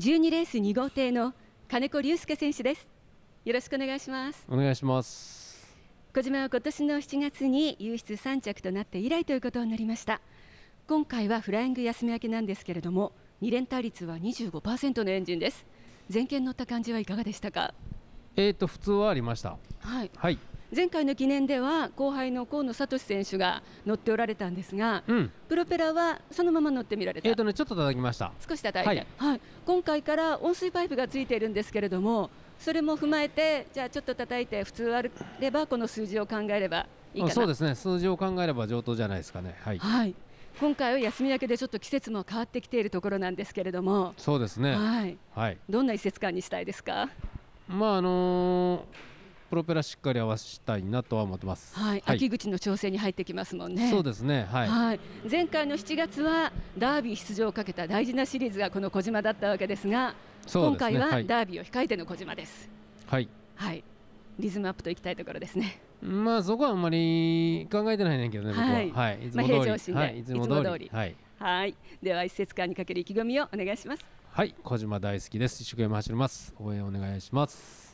12レース2号艇の金子隆介選手ですよろしくお願いしますお願いします小島は今年の7月に優出3着となって以来ということになりました今回はフライング休み明けなんですけれども2連対率は25%のエンジンです前見乗った感じはいかがでしたかえっ、ー、と普通はありましたはい、はい、前回の記念では後輩の河野聡選手が乗っておられたんですが、うん、プロペラはそのまま乗ってみられた、えーとね、ちょっと叩きました少し叩いて、はい、はい、今回から温水パイプがついているんですけれどもそれも踏まえてじゃあちょっと叩いて普通歩ればこの数字を考えればいいかなそうですね数字を考えれば上等じゃないですかねはい、はい今回は休み明けでちょっと季節も変わってきているところなんですけれどもそうですねはい、はい、どんな一節感にしたいですかまああのープロペラしっかり合わせたいなとは思ってます、はい、はい、秋口の調整に入ってきますもんねそうですね、はい、はい、前回の7月はダービー出場をかけた大事なシリーズがこの小島だったわけですが、ね、今回はダービーを控えての小島ですはい、はい、リズムアップといきたいところですねまあそこはあんまり考えてないねんけどね、は、い、はい、いつも通り、まあ、平常心で、はい、いつも通りはいはいでは一節間にかける意気込みをお願いしますはい小島大好きです一生懸命走ります応援お願いします